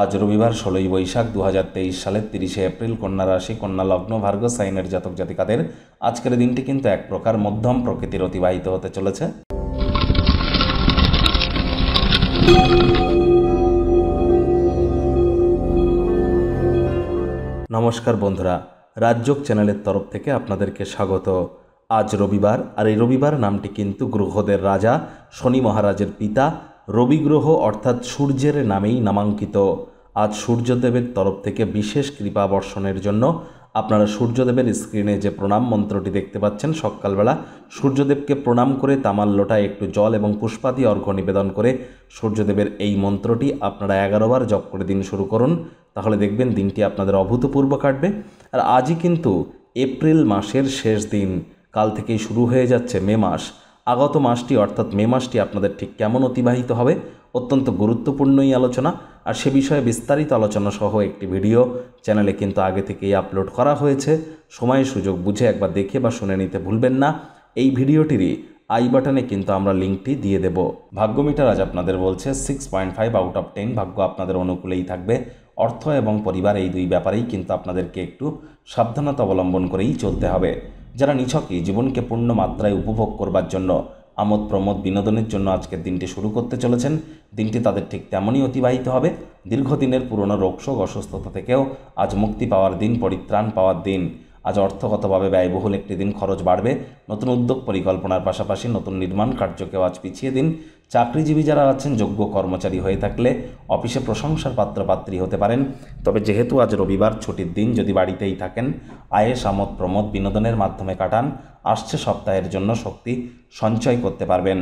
আজ রবিবার ষোলোই বৈশাখ দু হাজার তেইশ সালের তিরিশে এপ্রিল কন্যা রাশি কন্যা লগ্ন ভার্গ সাইনের জাতক জাতিকাদের আজকের দিনটি কিন্তু এক প্রকার মধ্যম প্রকৃতির অতিবাহিত হতে চলেছে নমস্কার বন্ধুরা রাজযোগ চ্যানেলের তরফ থেকে আপনাদেরকে স্বাগত আজ রবিবার আর এই রবিবার নামটি কিন্তু গ্রহদের রাজা শনি মহারাজের পিতা রবি গ্রহ অর্থাৎ সূর্যের নামেই নামাঙ্কিত আজ সূর্যদেবের তরফ থেকে বিশেষ কৃপা বর্ষণের জন্য আপনারা সূর্যদেবের স্ক্রিনে যে প্রণাম মন্ত্রটি দেখতে পাচ্ছেন সকালবেলা সূর্যদেবকে প্রণাম করে তামাল লোটায় একটু জল এবং পুষ্পাদি অর্ঘ্য নিবেদন করে সূর্যদেবের এই মন্ত্রটি আপনারা এগারোবার জপ করে দিন শুরু করুন তাহলে দেখবেন দিনটি আপনাদের অভূতপূর্ব কাটবে আর আজই কিন্তু এপ্রিল মাসের শেষ দিন কাল থেকেই শুরু হয়ে যাচ্ছে মে মাস আগত মাসটি অর্থাৎ মে মাসটি আপনাদের ঠিক কেমন অতিবাহিত হবে অত্যন্ত গুরুত্বপূর্ণই আলোচনা আর সে বিষয়ে বিস্তারিত আলোচনা সহ একটি ভিডিও চ্যানেলে কিন্তু আগে থেকেই আপলোড করা হয়েছে সময় সুযোগ বুঝে একবার দেখে বা শুনে নিতে ভুলবেন না এই ভিডিওটিরই আই বাটনে কিন্তু আমরা লিঙ্কটি দিয়ে দেব মিটার আজ আপনাদের বলছে six point five out of ten ভাগ্য আপনাদের অনুকূলেই থাকবে অর্থ এবং পরিবার এই দুই ব্যাপারেই কিন্তু আপনাদেরকে একটু সাবধানতা অবলম্বন করেই চলতে হবে যারা নিছকই জীবনকে পূর্ণ মাত্রায় উপভোগ করবার জন্য আমোদ প্রমোদ বিনোদনের জন্য আজকের দিনটি শুরু করতে চলেছেন দিনটি তাদের ঠিক তেমনই অতিবাহিত হবে দীর্ঘদিনের পুরনো রোগশোক অসুস্থতা থেকেও আজ মুক্তি পাওয়ার দিন পরিত্রাণ পাওয়ার দিন আজ অর্থগতভাবে ব্যয়বহুল একটি দিন খরচ বাড়বে নতুন উদ্যোগ পরিকল্পনার পাশাপাশি নতুন নির্মাণ কার্যকেও আজ পিছিয়ে দিন চাকরিজীবী যারা আছেন যোগ্য কর্মচারী হয়ে থাকলে অফিসে প্রশংসার পাত্র পাত্রী হতে পারেন তবে যেহেতু আজ রবিবার ছুটির দিন যদি বাড়িতেই থাকেন আয়েস আমোদ প্রমোদ বিনোদনের মাধ্যমে কাটান আসছে সপ্তাহের জন্য শক্তি সঞ্চয় করতে পারবেন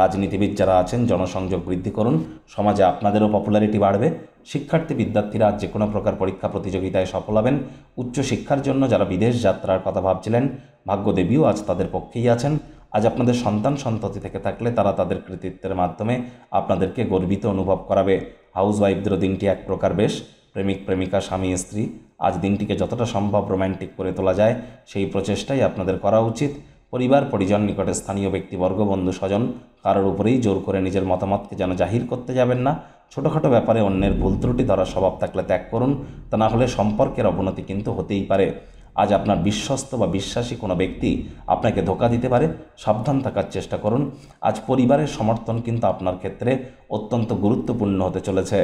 রাজনীতিবিদ যারা আছেন জনসংযোগ বৃদ্ধি করুন সমাজে আপনাদেরও পপুলারিটি বাড়বে শিক্ষার্থী বিদ্যার্থীরা যে কোনো প্রকার পরীক্ষা প্রতিযোগিতায় সফল হবেন উচ্চশিক্ষার জন্য যারা বিদেশ যাত্রার কথা ভাবছিলেন ভাগ্যদেবীও আজ তাদের পক্ষেই আছেন আজ আপনাদের সন্তান সন্ততি থেকে থাকলে তারা তাদের কৃতিত্বের মাধ্যমে আপনাদেরকে গর্বিত অনুভব করাবে হাউস ওয়াইফদেরও দিনটি এক প্রকার বেশ প্রেমিক প্রেমিকা স্বামী স্ত্রী আজ দিনটিকে যতটা সম্ভব রোম্যান্টিক করে তোলা যায় সেই প্রচেষ্টাই আপনাদের করা উচিত পরিবার পরিজন নিকটে স্থানীয় ব্যক্তিবর্গ বন্ধু স্বজন কারোর উপরেই জোর করে নিজের মতামতকে যেন জাহির করতে যাবেন না ছোটোখাটো ব্যাপারে অন্যের ভুল ত্রুটি ধরার স্বভাব থাকলে ত্যাগ করুন তা না হলে সম্পর্কের অবনতি কিন্তু হতেই পারে আজ আপনার বিশ্বস্ত বা বিশ্বাসী কোনো ব্যক্তি আপনাকে ধোকা দিতে পারে সাবধান থাকার চেষ্টা করুন আজ পরিবারের সমর্থন কিন্তু আপনার ক্ষেত্রে অত্যন্ত গুরুত্বপূর্ণ হতে চলেছে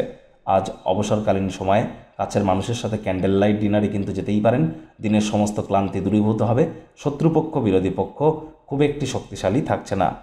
আজ অবসরকালীন সময়ে কাছের মানুষের সাথে ক্যান্ডেল লাইট ডিনারে কিন্তু যেতেই পারেন দিনের সমস্ত ক্লান্তি দূরীভূত হবে শত্রুপক্ষ বিরোধী পক্ষ খুব একটি শক্তিশালী থাকছে না